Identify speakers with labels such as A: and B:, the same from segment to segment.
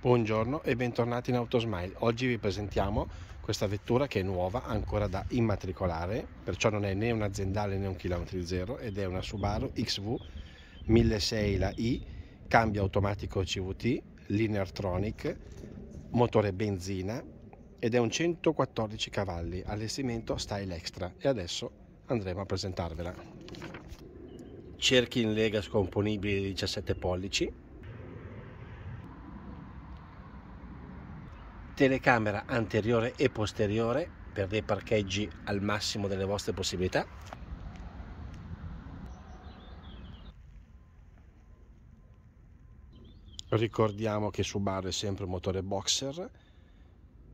A: Buongiorno e bentornati in Autosmile. Oggi vi presentiamo questa vettura che è nuova, ancora da immatricolare, perciò non è né un aziendale né un chilometri zero ed è una Subaru XV 1006 la i, cambio automatico CVT, Lineartronic, motore benzina ed è un 114 cavalli, allestimento style extra e adesso andremo a presentarvela. Cerchi in lega scomponibili 17 pollici, telecamera anteriore e posteriore per dei parcheggi al massimo delle vostre possibilità. Ricordiamo che Subaru è sempre un motore boxer,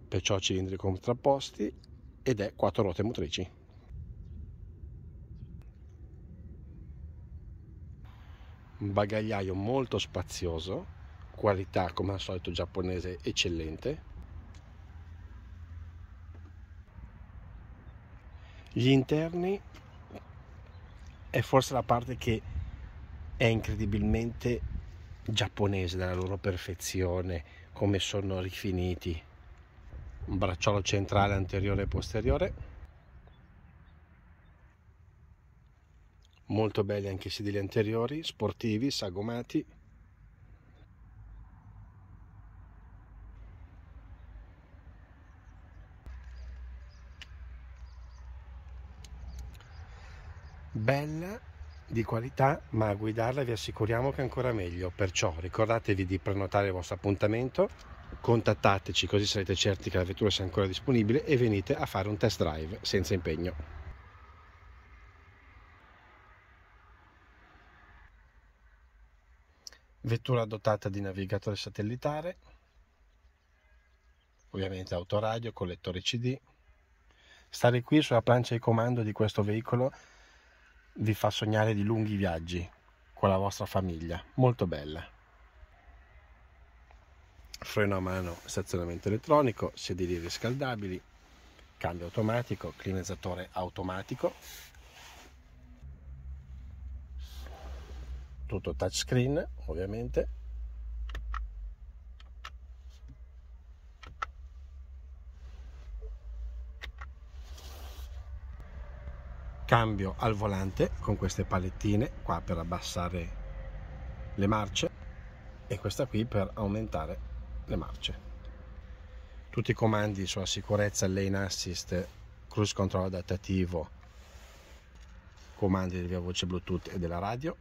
A: perciò cilindri contrapposti ed è quattro ruote motrici. Un bagagliaio molto spazioso, qualità come al solito giapponese eccellente. Gli interni è forse la parte che è incredibilmente giapponese nella loro perfezione, come sono rifiniti. Un bracciolo centrale anteriore e posteriore. Molto belli anche i sedili anteriori, sportivi, sagomati. bella di qualità ma a guidarla vi assicuriamo che è ancora meglio perciò ricordatevi di prenotare il vostro appuntamento contattateci così sarete certi che la vettura sia ancora disponibile e venite a fare un test drive senza impegno vettura dotata di navigatore satellitare ovviamente autoradio con lettore cd stare qui sulla plancia di comando di questo veicolo vi fa sognare di lunghi viaggi con la vostra famiglia, molto bella. Freno a mano, stazionamento elettronico, sedili riscaldabili, cambio automatico, climatizzatore automatico, tutto touchscreen ovviamente cambio al volante con queste palettine qua per abbassare le marce e questa qui per aumentare le marce tutti i comandi sulla sicurezza lane assist cruise control adattativo comandi via voce bluetooth e della radio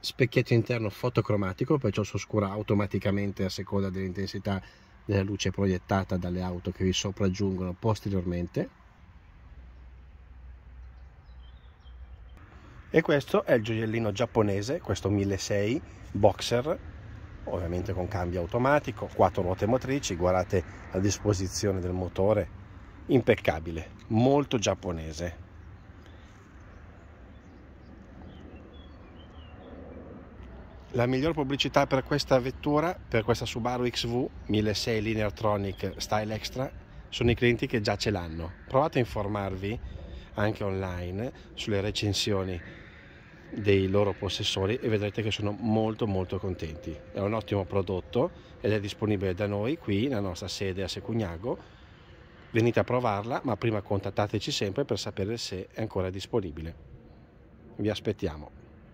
A: specchietto interno fotocromatico perciò si oscura automaticamente a seconda dell'intensità della luce proiettata dalle auto che vi sopraggiungono posteriormente e questo è il gioiellino giapponese questo 1600 boxer ovviamente con cambio automatico quattro ruote motrici guardate la disposizione del motore impeccabile molto giapponese La miglior pubblicità per questa vettura, per questa Subaru XV 1600 Linear Tronic Style Extra, sono i clienti che già ce l'hanno. Provate a informarvi anche online sulle recensioni dei loro possessori e vedrete che sono molto molto contenti. È un ottimo prodotto ed è disponibile da noi qui nella nostra sede a Secugnago. Venite a provarla, ma prima contattateci sempre per sapere se è ancora disponibile. Vi aspettiamo.